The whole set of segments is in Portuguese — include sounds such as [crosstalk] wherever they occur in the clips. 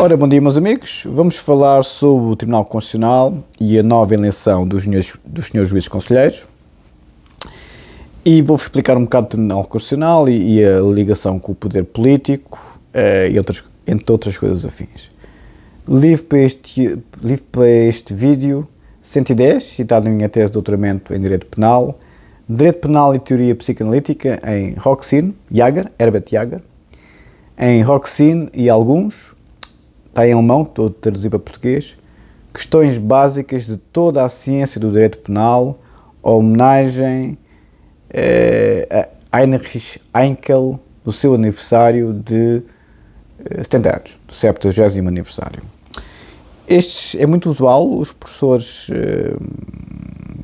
Ora, bom dia, meus amigos. Vamos falar sobre o Tribunal Constitucional e a nova eleição dos senhores, dos senhores juízes conselheiros. E vou-vos explicar um bocado o Tribunal Constitucional e, e, a ligação com o poder político, eh, e outras, entre outras coisas afins. Livro para este, livre para este vídeo 110, citado na minha tese de doutoramento em Direito Penal, Direito Penal e Teoria Psicanalítica em Roxin, Jager, Herbert Jager, em Roxin e alguns, está em alemão, a traduzir para português, questões básicas de toda a ciência do direito penal, homenagem eh, a Heinrich Heinkel, do seu aniversário de eh, 70 anos, do 70 aniversário. Este é muito usual, os professores eh,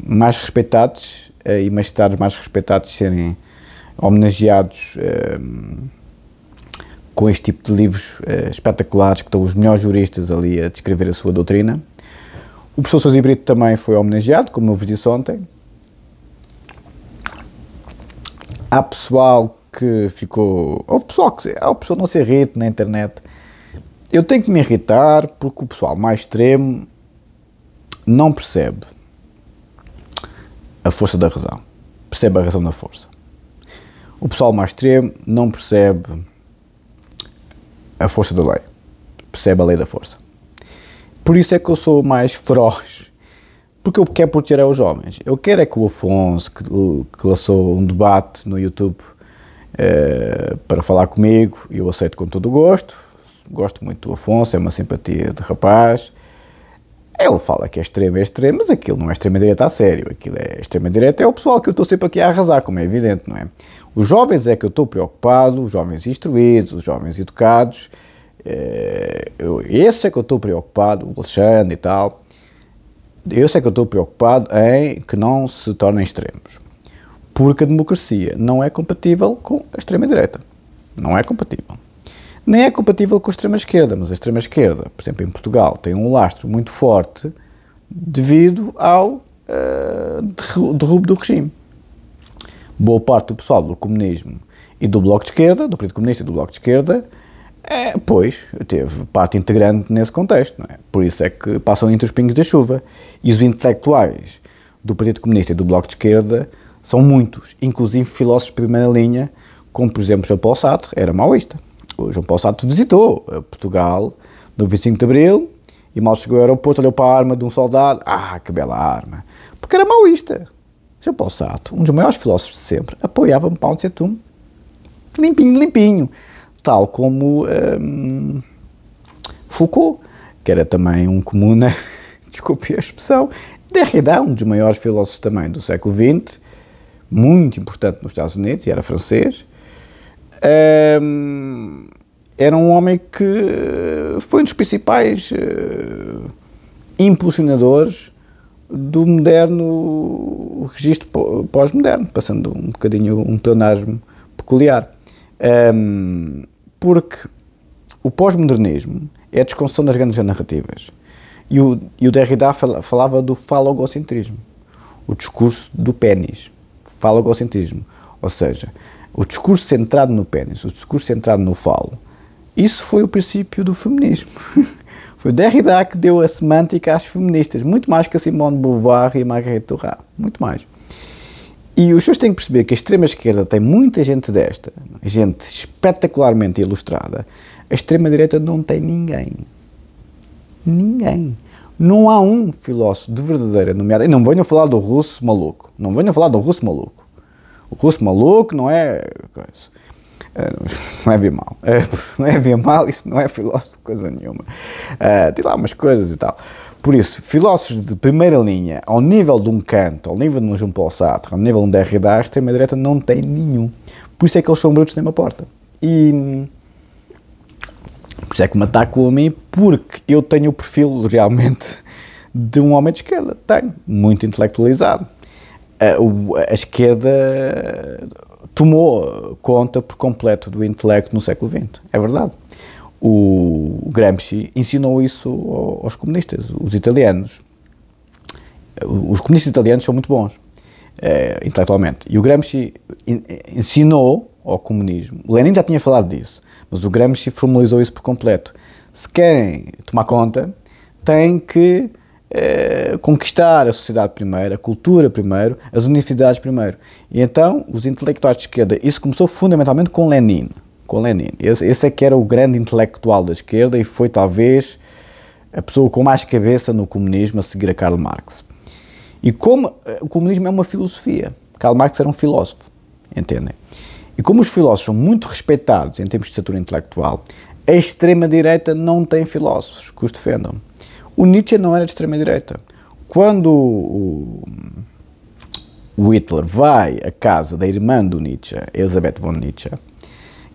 mais respeitados eh, e magistrados mais respeitados serem homenageados eh, com este tipo de livros uh, espetaculares, que estão os melhores juristas ali a descrever a sua doutrina. O professor Sousa Brito também foi homenageado, como eu vos disse ontem. Há pessoal que ficou. Houve pessoal que. Há o pessoal não se irrita na internet. Eu tenho que me irritar porque o pessoal mais extremo não percebe a força da razão. Percebe a razão da força. O pessoal mais extremo não percebe a força da lei. Percebe a lei da força. Por isso é que eu sou mais feroz. Porque eu quero proteger é os homens Eu quero é que o Afonso, que, que lançou um debate no YouTube eh, para falar comigo, eu aceito com todo o gosto. Gosto muito do Afonso, é uma simpatia de rapaz. Ele fala que é extremo, é extremo, mas aquilo não é extrema-direita a sério. Aquilo é extrema-direita, é o pessoal que eu estou sempre aqui a arrasar, como é evidente, não é? Os jovens é que eu estou preocupado, os jovens instruídos, os jovens educados, é, eu, esse é que eu estou preocupado, o Alexandre e tal, eu sei é que eu estou preocupado em que não se tornem extremos. Porque a democracia não é compatível com a extrema-direita. Não é compatível nem é compatível com a extrema-esquerda, mas a extrema-esquerda, por exemplo, em Portugal, tem um lastro muito forte devido ao uh, eh, derrubo do regime. Boa parte do pessoal do comunismo e do Bloco de Esquerda, do Partido Comunista e do Bloco de Esquerda, é, pois, teve parte integrante nesse contexto, é? Por isso é que passam entre os pingos da chuva. E os intelectuais do Partido Comunista e do Bloco de Esquerda são muitos, inclusive filósofos de primeira linha, como por exemplo Jean Paul Sartre, era maoísta o João é Paulo Sato visitou eh, Portugal no 25 de Abril e mal chegou ao aeroporto, olhou para a arma de um soldado. Ah, que bela arma! Porque era maoísta. João é Paulo Sato, um dos maiores filósofos de sempre, apoiava Mao Tse Tung limpinho, limpinho. Tal como ehm, Foucault, que era também um comuna, né? [laughs] desculpe a expressão, Derrida, um dos maiores filósofos também do século XX, muito importante nos Estados Unidos, e era francês, um, era um homem que eh, foi um dos principais uh, impulsionadores do moderno registro pós-moderno, passando um bocadinho um pleonasmo peculiar. Um, porque o pós-modernismo é a desconstrução das grandes narrativas. E o, e o Derrida falava do falogocentrismo, o discurso do pênis, falogocentrismo. Ou seja, o discurso centrado no pênis, o discurso centrado no falo, isso foi o princípio do feminismo. [laughs] foi Derrida que deu a semântica às feministas, muito mais que a Simone de Beauvoir e a Marguerite Duras, muito mais. E os senhores têm que perceber que a extrema-esquerda tem muita gente desta, gente espetacularmente ilustrada. A extrema-direita não tem ninguém. Ninguém. Não há um filósofo de verdadeira nomeada. E não venham falar do russo maluco. Não venham falar do russo maluco o russo maluco, não é. É, não é ver mal, é, não é ver mal, isso não é filósofo coisa nenhuma. É, tem lá umas coisas e tal. Por isso, filósofos de primeira linha, ao nível de um Kant, ao nível de um João Paulo Sartre, ao nível de um Derrida, a extrema-direita não tem nenhum. Por isso é que eles são brutos nem uma porta. E por isso é que me atacam a mim, porque eu tenho o perfil realmente de um homem de esquerda. Tenho, muito intelectualizado a, a esquerda tomou conta por completo do intelecto no século XX. É verdade. O Gramsci ensinou isso aos comunistas, os italianos. Os comunistas italianos são muito bons, eh, intelectualmente. E o Gramsci ensinou ao comunismo. Lenin já tinha falado disso, mas o Gramsci formalizou isso por completo. Se querem tomar conta, têm que eh, conquistar a sociedade primeiro, a cultura primeiro, as universidades primeiro. E então, os intelectuais de esquerda, isso começou fundamentalmente com Lenin. Com Lenin. Esse, esse é que era o grande intelectual da esquerda e foi talvez a pessoa com mais cabeça no comunismo a seguir a Karl Marx. E como eh, o comunismo é uma filosofia, Karl Marx era um filósofo, entendem? E como os filósofos são muito respeitados em termos de estatura intelectual, a extrema-direita não tem filósofos que os defendam. O Nietzsche não era de extrema-direita. Quando o, o Hitler vai à casa da irmã do Nietzsche, Elisabeth von Nietzsche,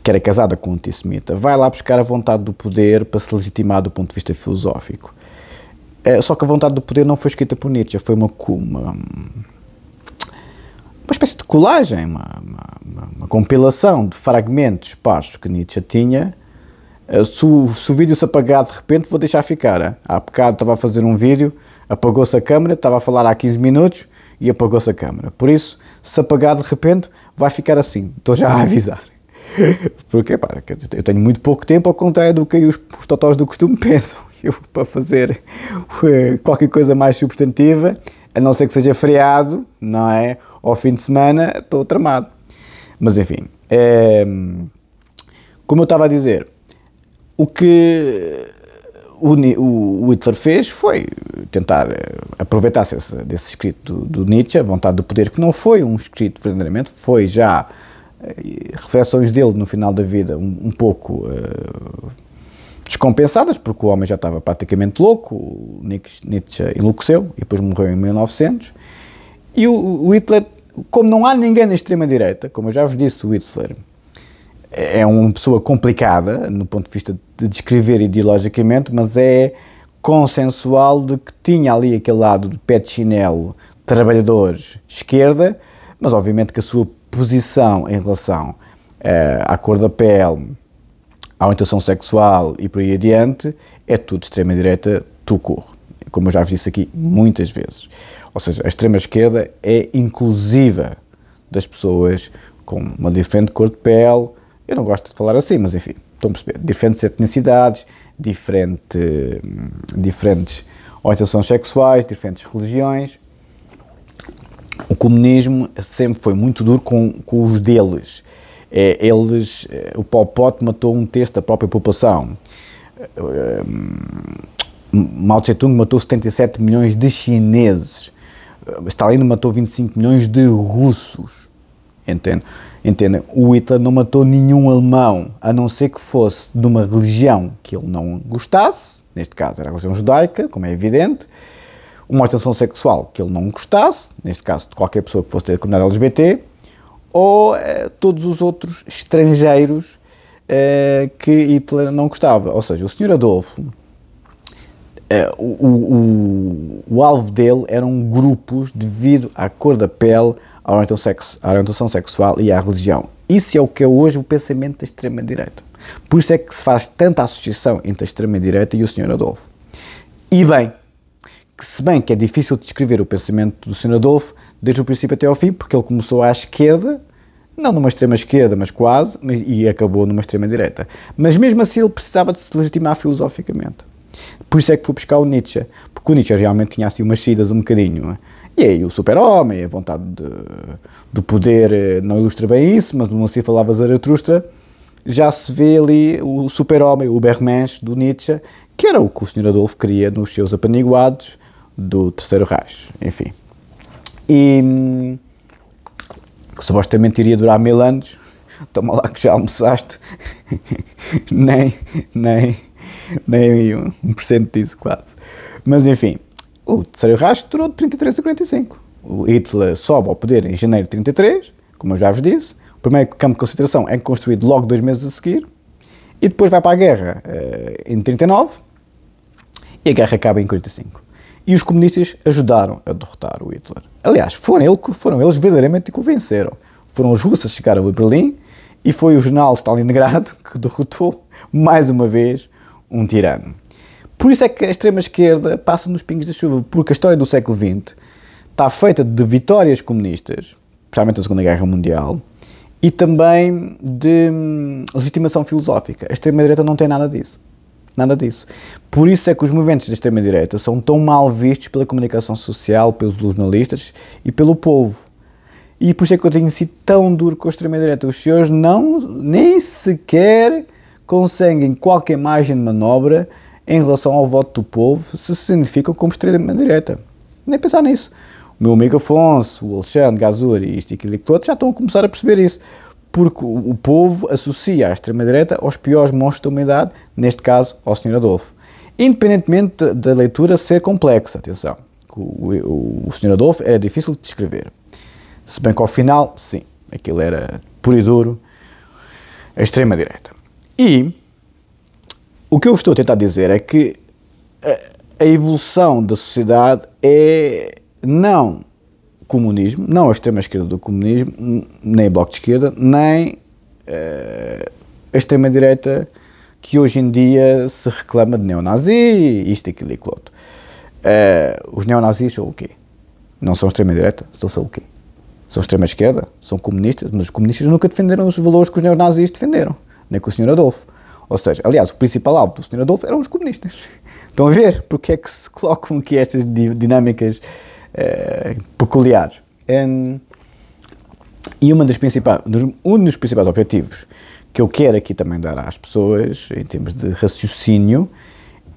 que era casada com um antissemita, vai lá buscar a vontade do poder para se legitimar do ponto de vista filosófico. É, só que a vontade do poder não foi escrita por Nietzsche, foi uma, uma, uma espécie de colagem, uma, uma, uma compilação de fragmentos esparsos que Nietzsche tinha eh, se o, se o, vídeo se apagar de repente, vou deixar ficar. Eh. Há bocado estava a fazer um vídeo, apagou-se a câmera, estava a falar há 15 minutos e apagou-se a câmera. Por isso, se apagar de repente, vai ficar assim. Estou já a [laughs] avisar. Porque, pá, eu tenho muito pouco tempo ao contrário do que os, os totós do costume [laughs] pensam. Eu, para fazer eh, qualquer coisa mais substantiva, a não ser que seja feriado, não é? Ou fim de semana, estou tramado. Mas enfim, é, como eu estava a dizer, o que o, Hitler fez foi tentar eh, aproveitar-se desse, escrito do, do, Nietzsche, a vontade do poder, que não foi um escrito verdadeiramente, foi já eh, reflexões dele no final da vida um, um pouco uh, descompensadas, porque o homem já estava praticamente louco, Nietzsche enlouqueceu e depois morreu em 1900. E o, o Hitler, como não há ninguém na extrema-direita, como eu já vos disse, o Hitler é uma pessoa complicada no ponto de vista de de descrever ideologicamente, mas é consensual de que tinha ali aquele lado de pé de chinelo, trabalhadores, esquerda, mas obviamente que a sua posição em relação uh, à cor da pele, à orientação sexual e por aí adiante, é tudo extrema-direita, tu corres, Como eu já vos disse aqui muitas vezes. Ou seja, a extrema-esquerda é inclusiva das pessoas com uma diferente cor de pele, eu não gosto de falar assim, mas enfim, estão a perceber. Diferentes etnicidades, diferente, diferentes orientações sexuais, diferentes religiões. O comunismo sempre foi muito duro com, com os deles. É, eles, eh, o Pol Pot matou um terço da própria população. Eh, Mao Tse-tung matou 77 milhões de chineses. Eh, Stalin matou 25 milhões de russos entende? Entendem? O Hitler não matou nenhum alemão, a não ser que fosse de uma religião que ele não gostasse, neste caso era a religião judaica, como é evidente, uma orientação sexual que ele não gostasse, neste caso de qualquer pessoa que fosse ter a comunidade LGBT, ou eh, todos os outros estrangeiros eh, que Hitler não gostava. Ou seja, o Sr. Adolfo é, o, o, o, alvo dele eram grupos devido à cor da pele, à orientação, sexo, à orientação sexual e à religião. Isso é o que é hoje o pensamento da extrema-direita. Por isso é que se faz tanta associação entre a extrema-direita e o Sr. Adolfo. E bem, que se bem que é difícil descrever o pensamento do Sr. Adolfo desde o princípio até ao fim, porque ele começou à esquerda, não numa extrema esquerda, mas quase, e acabou numa extrema direita. Mas mesmo assim ele precisava de se legitimar filosoficamente. Por isso é que fui buscar o Nietzsche, porque o Nietzsche realmente tinha assim umas saídas um bocadinho. É? E aí o super-homem, a vontade de, do poder eh, não ilustra bem isso, mas não se falava Zaratustra, já se vê ali o super-homem, o Bermens do Nietzsche, que era o que o Sr. Adolfo queria nos seus apaniguados do Terceiro raio enfim. E que supostamente iria durar mil anos, toma lá que já almoçaste, [laughs] nem, nem nem 1% disso quase. Mas enfim, o terceiro rastro durou de 33 a 45. O Hitler sobe ao poder em janeiro de 33, como eu já vos disse. O primeiro campo de concentração é construído logo dois meses a seguir. E depois vai para a guerra eh, em 39 e a guerra acaba em 45. E os comunistas ajudaram a derrotar o Hitler. Aliás, foram, ele, foram eles verdadeiramente que o venceram. Foram os russos que chegaram a Berlim e foi o jornal Stalingrado [laughs] que derrotou mais uma vez um tirano. Por isso é que a extrema-esquerda passa nos pingos da chuva, porque a história do século XX está feita de vitórias comunistas, especialmente na Segunda Guerra Mundial, e também de hum, legitimação filosófica. A extrema-direita não tem nada disso. Nada disso. Por isso é que os movimentos da extrema-direita são tão mal vistos pela comunicação social, pelos jornalistas e pelo povo. E por isso é que eu tenho sido tão duro com a extrema-direita. Os senhores não, nem sequer conseguem qualquer margem de manobra em relação ao voto do povo se significam como extrema direita. Nem pensar nisso. O meu amigo Afonso, o Alexandre e isto e aquilo e todos já estão a começar a perceber isso. Porque o povo associa a extrema-direita aos piores monstros da humanidade, neste caso ao Sr. Adolfo. Independentemente da leitura ser complexa, atenção, o, o, o Sr. Adolfo era difícil de descrever. Se bem que ao final, sim, aquilo era puro e duro, a extrema-direita. E o que eu estou a tentar dizer é que eh, a evolução da sociedade é não comunismo, não a extrema-esquerda do comunismo, nem bloco de esquerda, nem uh, a extrema-direita que hoje em dia se reclama de neonazi, isto, aquilo e aquilo Uh, os neonazis são o quê? Não são extrema-direita? São só o quê? São extrema-esquerda? São comunistas? Mas os comunistas nunca defenderam os valores que os neonazis defenderam nem né, com o Sr. Adolfo. Ou seja, aliás, o principal alvo do Sr. Adolfo eram os comunistas. [laughs] Estão a ver porque é que se colocam aqui estas dinâmicas uh, peculiares. Um, e uma das principais, um dos principais objetivos que eu quero aqui também dar às pessoas, em termos de raciocínio,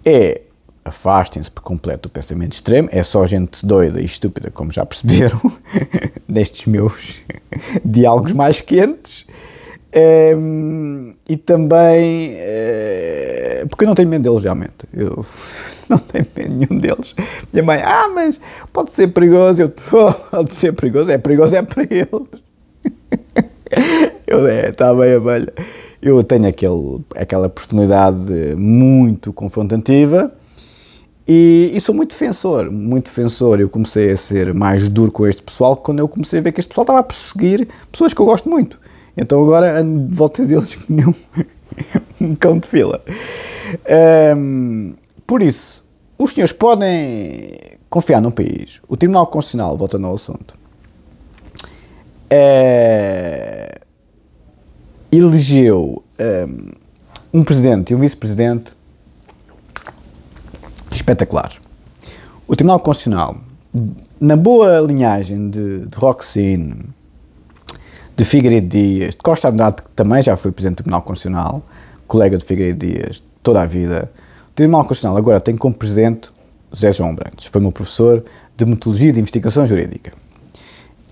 é afastem-se por completo do pensamento extremo, é só gente doida e estúpida, como já perceberam nestes [laughs] meus [laughs] diálogos mais quentes, Ehm, e também eh, porque eu não tenho medo deles realmente eu [laughs] não tenho medo nenhum deles minha mãe, ah mas pode ser perigoso eu, oh, pode ser perigoso é perigoso é para eles [laughs] eu, é, está bem eu tenho aquele, aquela personalidade muito confrontativa e, e, sou muito defensor, muito defensor. Eu comecei a ser mais duro com este pessoal quando eu comecei a ver que este pessoal estava a perseguir pessoas que eu gosto muito. Então agora ando de eh, volta deles que [laughs] um, cão de fila. Um, por isso, os senhores podem confiar num país. O Tribunal Constitucional, voltando ao assunto, é, elegeu um, um presidente e um vice-presidente espetacular. O Tribunal Constitucional, na boa linhagem de, de Roxine, de Figueiredo Dias, de Costa Andrade, que também já foi Presidente do Tribunal Constitucional, colega de Figueiredo Dias toda a vida. O Tribunal Constitucional agora tem como Presidente José João Brantes, foi meu professor de Metodologia de Investigação Jurídica.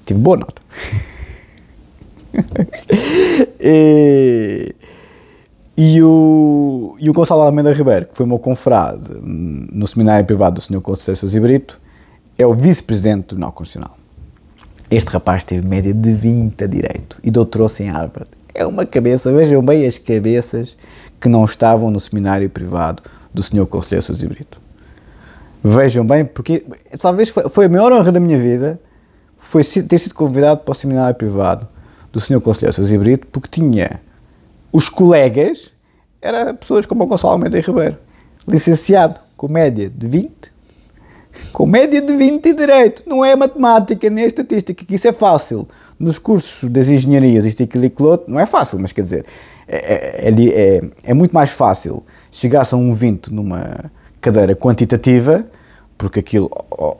Tive boa nota. [laughs] e, e, o, e o Gonçalo Almeida Ribeiro, que foi meu confrade no seminário privado do Sr. Conceição Zibrito, é o vice-presidente do Tribunal Constitucional. Este rapaz teve média de 20 a direito e doutorou-se em Harvard. É uma cabeça, vejam bem as cabeças que não estavam no seminário privado do Sr. Conselheiro Sousa Brito. Vejam bem, porque talvez foi, foi, a maior honra da minha vida foi ter sido convidado para o seminário privado do Sr. Conselheiro Sousa Brito, porque tinha os colegas, eram pessoas como o Gonçalo Mendes Ribeiro, licenciado com média de 20 com média de 20 e Direito, não é matemática nem é estatística, que isso é fácil. Nos cursos das engenharias, isto, e aquilo e aquilo não é fácil, mas quer dizer, é, é, é muito mais fácil chegar-se a um 20 numa cadeira quantitativa, porque aquilo,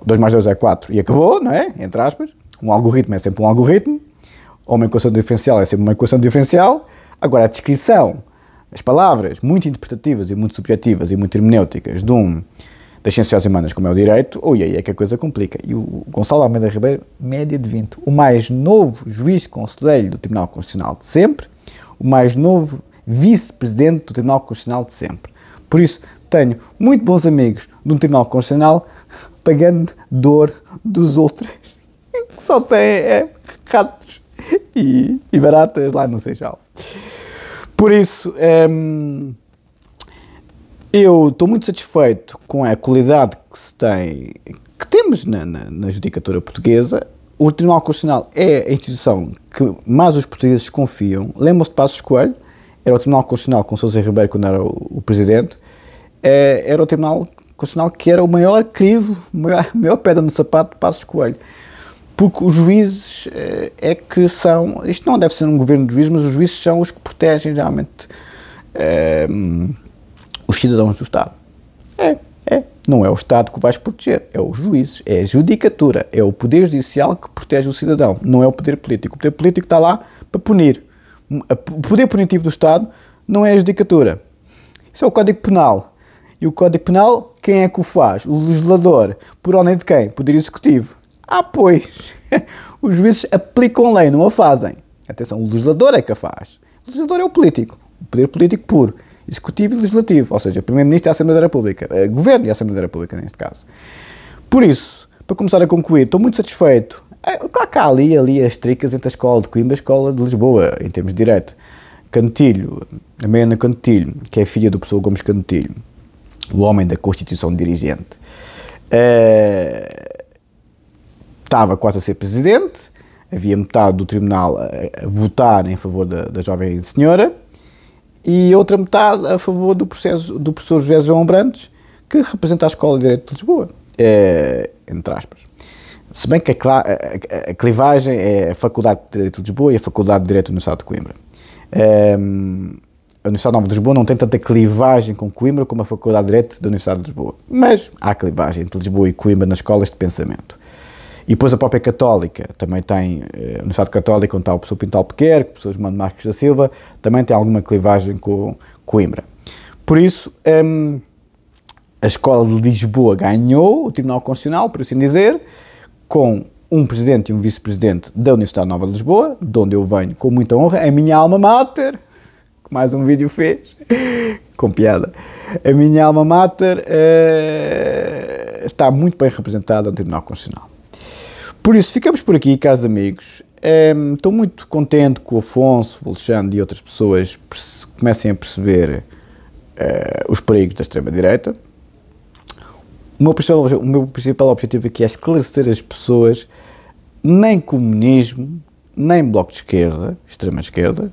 2 mais 2 é 4 e acabou, não é? Entre aspas. Um algoritmo é sempre um algoritmo, ou uma equação diferencial é sempre uma equação diferencial. Agora, a descrição, as palavras muito interpretativas e muito subjetivas e muito hermenêuticas de um Deixem-se humanas, como é o direito, ou aí é que a coisa complica. E o Gonçalo Almeida Ribeiro, média de 20. O mais novo juiz conselheiro do Tribunal Constitucional de sempre, o mais novo vice-presidente do Tribunal Constitucional de sempre. Por isso, tenho muito bons amigos de um Tribunal Constitucional pagando dor dos outros, [laughs] que só têm é, ratos e, e baratas lá no Seixal. Por isso, hum, eu estou muito satisfeito com a qualidade que se tem, que temos na, na, na Judicatura Portuguesa. O Tribunal Constitucional é a instituição que mais os portugueses confiam. Lembram-se de Passos Coelho? Era o Tribunal Constitucional com Sousa Ribeiro quando era o, o Presidente. É, era o Tribunal Constitucional que era o maior crivo, a maior, [laughs] maior pedra no sapato de Passos Coelho porque os juízes eh, é que são. Isto não deve ser um governo de juízes, mas os juízes são os que protegem realmente eh, os cidadãos do Estado. É, é. Não é o Estado que vais proteger, é os juízes, é a judicatura, é o poder judicial que protege o cidadão, não é o poder político. O poder político está lá para punir. O poder punitivo do Estado não é a judicatura. Isso é o Código Penal. E o Código Penal, quem é que o faz? O legislador. Por ordem de quem? Poder Executivo. Ah, pois! [laughs] Os juízes aplicam a lei, não a fazem. Atenção, o legislador é que a faz. O legislador é o político, o poder político puro. Executivo e Legislativo, ou seja, Primeiro-Ministro e Assembleia da República, eh, Governo e Assembleia da República, neste caso. Por isso, para começar a concluir, estou muito satisfeito. É, claro que há ali, ali as tricas entre a escola de Coimbra e a escola de Lisboa, em termos de direito. Cantilho, a Mena Cantilho, que é filha do professor Gomes Cantilho, o homem da Constituição dirigente, eh, estava quase a ser presidente, havia metade do tribunal a, a votar em favor da, da jovem senhora, e outra metade a favor do processo do professor José João Brandes, que representa a Escola de Direito de Lisboa, é, entre aspas. Se bem que a, a, a, clivagem é a Faculdade de Direito de Lisboa e a Faculdade de Direito do Universidade de Coimbra. Ehm, a Universidade Nova de Lisboa não tem tanta clivagem com Coimbra como a Faculdade de Direito da Universidade de Lisboa, mas há clivagem entre Lisboa e Coimbra nas escolas de pensamento. E depois a própria Católica, também tem, eh, a Universidade Católica, onde está o professor Pintal Pequer, o professor Mano Marques da Silva, também tem alguma clivagem com Coimbra. Por isso, um, ehm, a Escola de Lisboa ganhou o Tribunal Constitucional, por assim dizer, com um presidente e um vice-presidente da Universidade Nova de Lisboa, de onde eu venho com muita honra, a minha alma mater, que mais um vídeo fez, [laughs] com piada, a minha alma mater uh, está muito bem representada no Tribunal Constitucional. Por isso, ficamos por aqui, caros amigos. Um, ehm, estou muito contente que o Afonso, o Alexandre e outras pessoas comecem a perceber uh, os perigos da extrema-direita. O meu, principal, o meu principal objetivo aqui é esclarecer as pessoas nem comunismo, nem bloco de esquerda, extrema-esquerda.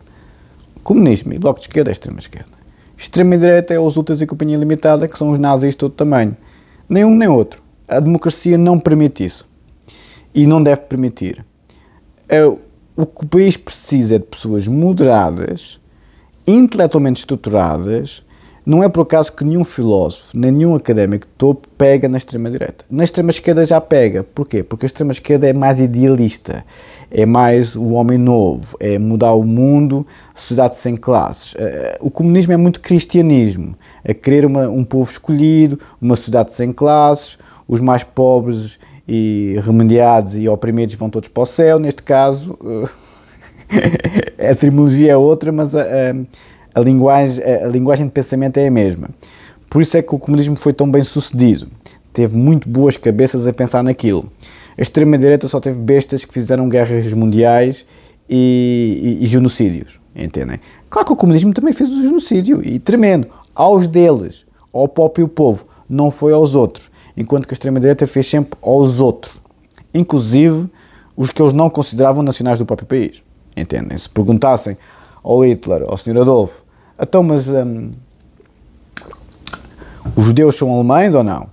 Comunismo e bloco de esquerda é extrema-esquerda. Extrema-direita é os úteis e companhia limitada, que são os nazis de todo tamanho. Nem um nem outro. A democracia não permite isso e não deve permitir. É, o que o país precisa é de pessoas moderadas, intelectualmente estruturadas. Não é por acaso que nenhum filósofo, nem nenhum académico de topo pega na extrema-direita. Na extrema-esquerda já pega. Porquê? Porque a extrema-esquerda é mais idealista, é mais o homem novo, é mudar o mundo, sociedade sem classes. É, o comunismo é muito cristianismo, é querer uma, um povo escolhido, uma sociedade sem classes, os mais pobres e remediados e oprimidos vão todos para o céu. Neste caso, eh, [laughs] a terminologia é outra, mas a, a, a, linguagem, a, a linguagem de pensamento é a mesma. Por isso é que o comunismo foi tão bem sucedido. Teve muito boas cabeças a pensar naquilo. A extrema-direita só teve bestas que fizeram guerras mundiais e, e, e, genocídios, entendem? Claro que o comunismo também fez o genocídio, e tremendo, aos deles, ao próprio povo, não foi aos outros enquanto que a extrema-direita fez sempre aos outros, inclusive os que eles não consideravam nacionais do próprio país. Entendem? Se perguntassem ao Hitler, ao Sr. Adolfo, então, mas um, os judeus são alemães ou não?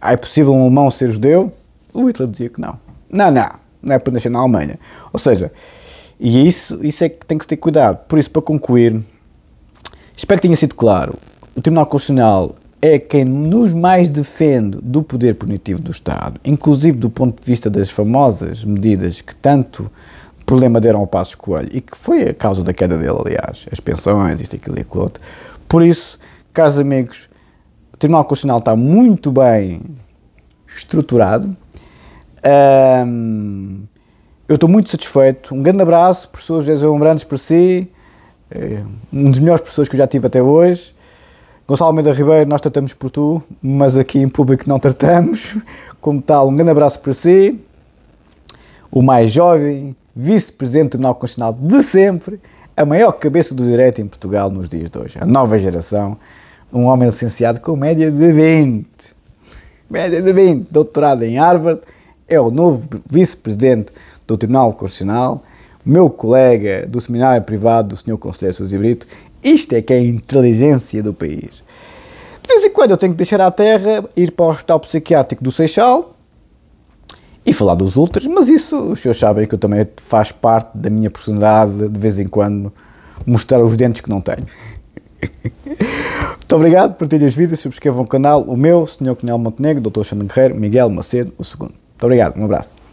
É possível um alemão ser judeu? O Hitler dizia que não. Não, não, não é para nascer na Alemanha. Ou seja, e é isso, isso é que tem que ter cuidado. Por isso, para concluir, espero que tenha sido claro. O Tribunal Constitucional é quem nos mais defende do poder punitivo do Estado, inclusive do ponto de vista das famosas medidas que tanto problema deram ao Passos Coelho e que foi a causa da queda dele, aliás, as pensões, isto, aquilo e aquilo outro. Por isso, caros amigos, o Tribunal Constitucional está muito bem estruturado. eu estou muito satisfeito. Um grande abraço, professor José Lombrantes, por si, eh, um dos melhores professores que eu já tive até hoje. Gonçalo Almeida Ribeiro, nós tratamos por tu, mas aqui em público não tratamos. [laughs] Como tal, um grande abraço para si. O mais jovem, vice-presidente do Tribunal Constitucional de sempre, a maior cabeça do direito em Portugal nos dias de hoje. A nova geração, um homem licenciado com média de 20. Média de 20, doutorado em Harvard, é o novo vice-presidente do Tribunal Constitucional, meu colega do seminário privado, o Sr. Conselheiro Sousa Brito, isto é que é a inteligência do país. De vez em quando eu tenho que deixar a terra, ir para o hospital psiquiátrico do Seixal e falar dos outros. mas isso os senhores sabem que eu também faz parte da minha personalidade de vez em quando mostrar os dentes que não tenho. Muito obrigado, partilhem os vídeos, subscrevam o canal, o meu, Sr. Cunhal Montenegro, Dr. Xandão Guerreiro, Miguel Macedo, o segundo. Muito obrigado, um abraço.